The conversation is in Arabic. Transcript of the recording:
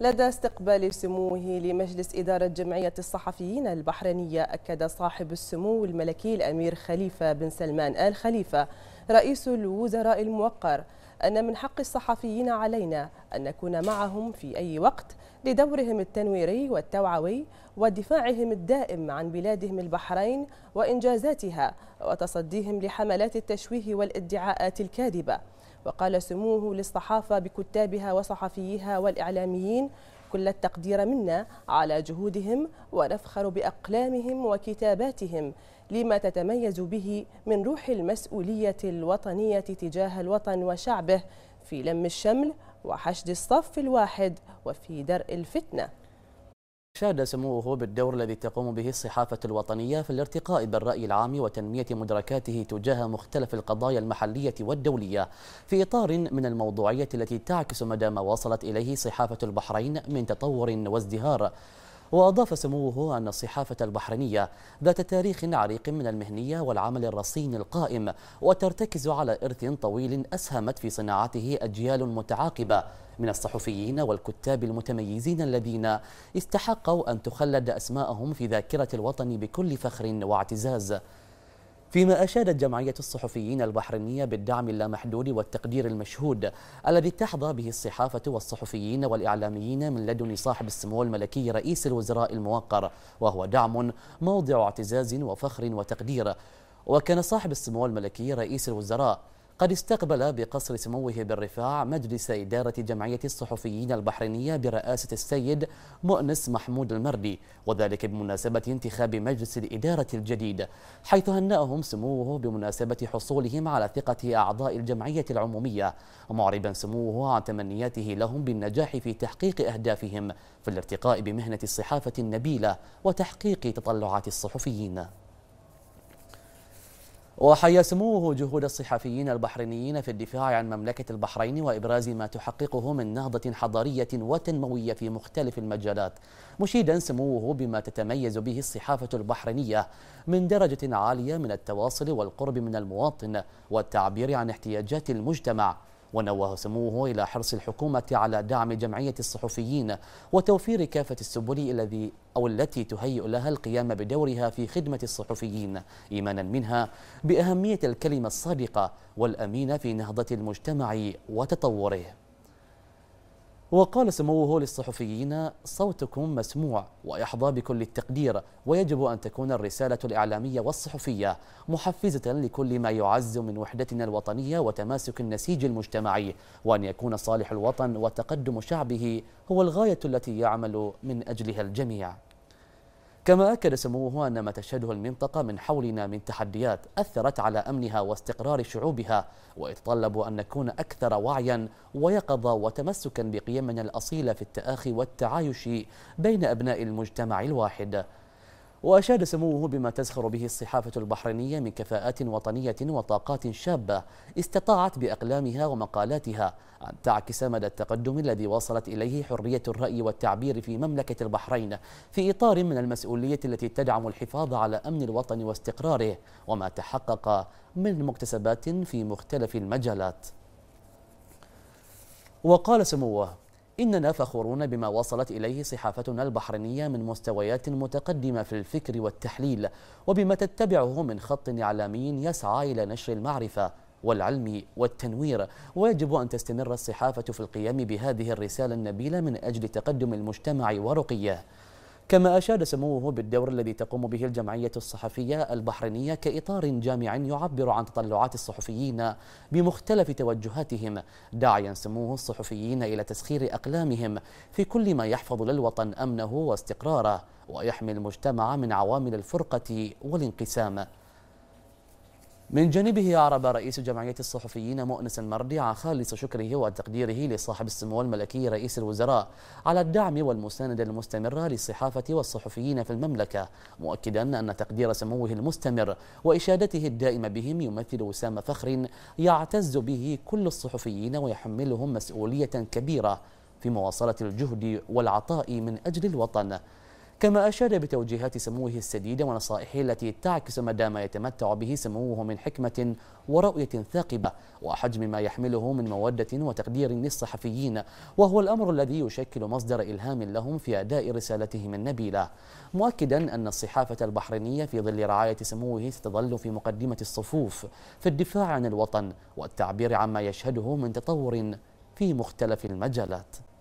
لدى استقبال سموه لمجلس إدارة جمعية الصحفيين البحرينية أكد صاحب السمو الملكي الأمير خليفة بن سلمان آل خليفة رئيس الوزراء الموقر أن من حق الصحفيين علينا أن نكون معهم في أي وقت لدورهم التنويري والتوعوي ودفاعهم الدائم عن بلادهم البحرين وإنجازاتها وتصديهم لحملات التشويه والادعاءات الكاذبة وقال سموه للصحافة بكتابها وصحفيها والإعلاميين كل التقدير منا على جهودهم ونفخر بأقلامهم وكتاباتهم لما تتميز به من روح المسؤولية الوطنية تجاه الوطن وشعبه في لم الشمل وحشد الصف الواحد وفي درء الفتنه شاد سموه بالدور الذي تقوم به الصحافة الوطنية في الارتقاء بالرأي العام وتنمية مدركاته تجاه مختلف القضايا المحلية والدولية في إطار من الموضوعية التي تعكس مدى ما وصلت إليه صحافة البحرين من تطور وازدهار وأضاف سموه أن الصحافة البحرينية ذات تاريخ عريق من المهنية والعمل الرصين القائم وترتكز على إرث طويل أسهمت في صناعته أجيال متعاقبة من الصحفيين والكتاب المتميزين الذين استحقوا أن تخلد أسماءهم في ذاكرة الوطن بكل فخر واعتزاز فيما أشادت جمعية الصحفيين البحرينية بالدعم اللامحدود والتقدير المشهود الذي تحظى به الصحافة والصحفيين والإعلاميين من لدن صاحب السمو الملكي رئيس الوزراء الموقر وهو دعم موضع اعتزاز وفخر وتقدير وكان صاحب السمو الملكي رئيس الوزراء قد استقبل بقصر سموه بالرفاع مجلس إدارة جمعية الصحفيين البحرينية برئاسة السيد مؤنس محمود المردي وذلك بمناسبة انتخاب مجلس الإدارة الجديد حيث هنأهم سموه بمناسبة حصولهم على ثقة أعضاء الجمعية العمومية معربا سموه عن تمنياته لهم بالنجاح في تحقيق أهدافهم في الارتقاء بمهنة الصحافة النبيلة وتحقيق تطلعات الصحفيين سموه جهود الصحفيين البحرينيين في الدفاع عن مملكة البحرين وإبراز ما تحققه من نهضة حضارية وتنموية في مختلف المجالات مشيدا سموه بما تتميز به الصحافة البحرينية من درجة عالية من التواصل والقرب من المواطن والتعبير عن احتياجات المجتمع ونوه سموه إلى حرص الحكومة على دعم جمعية الصحفيين وتوفير كافة السبل الذي أو التي تهيئ لها القيام بدورها في خدمة الصحفيين إيمانا منها بأهمية الكلمة الصادقة والأمينة في نهضة المجتمع وتطوره وقال سموه للصحفيين صوتكم مسموع ويحظى بكل التقدير ويجب أن تكون الرسالة الإعلامية والصحفية محفزة لكل ما يعز من وحدتنا الوطنية وتماسك النسيج المجتمعي وأن يكون صالح الوطن وتقدم شعبه هو الغاية التي يعمل من أجلها الجميع كما أكد سموه أن ما تشهده المنطقة من حولنا من تحديات أثرت على أمنها واستقرار شعوبها ويتطلب أن نكون أكثر وعيا ويقظة وتمسكا بقيمنا الأصيلة في التآخي والتعايش بين أبناء المجتمع الواحد وأشاد سموه بما تزخر به الصحافة البحرينية من كفاءات وطنية وطاقات شابة استطاعت بأقلامها ومقالاتها أن تعكس مدى التقدم الذي وصلت إليه حرية الرأي والتعبير في مملكة البحرين في إطار من المسؤولية التي تدعم الحفاظ على أمن الوطن واستقراره وما تحقق من مكتسبات في مختلف المجالات وقال سموه إننا فخورون بما وصلت إليه صحافتنا البحرينية من مستويات متقدمة في الفكر والتحليل وبما تتبعه من خط إعلامي يسعى إلى نشر المعرفة والعلم والتنوير ويجب أن تستمر الصحافة في القيام بهذه الرسالة النبيلة من أجل تقدم المجتمع ورقيه كما أشاد سموه بالدور الذي تقوم به الجمعية الصحفية البحرينية كإطار جامع يعبر عن تطلعات الصحفيين بمختلف توجهاتهم داعيا سموه الصحفيين إلى تسخير أقلامهم في كل ما يحفظ للوطن أمنه واستقراره ويحمي المجتمع من عوامل الفرقة والانقسام من جانبه أعرب رئيس جمعية الصحفيين مؤنس المردي عن خالص شكره وتقديره لصاحب السمو الملكي رئيس الوزراء على الدعم والمساندة المستمرة للصحافة والصحفيين في المملكة مؤكدا أن تقدير سموه المستمر وإشادته الدائمة بهم يمثل وسام فخر يعتز به كل الصحفيين ويحملهم مسؤولية كبيرة في مواصلة الجهد والعطاء من أجل الوطن كما أشاد بتوجيهات سموه السديدة ونصائحه التي تعكس مدى ما يتمتع به سموه من حكمة ورؤية ثاقبة وحجم ما يحمله من مودة وتقدير للصحفيين وهو الأمر الذي يشكل مصدر إلهام لهم في أداء رسالتهم النبيلة مؤكدا أن الصحافة البحرينية في ظل رعاية سموه ستظل في مقدمة الصفوف في الدفاع عن الوطن والتعبير عما يشهده من تطور في مختلف المجالات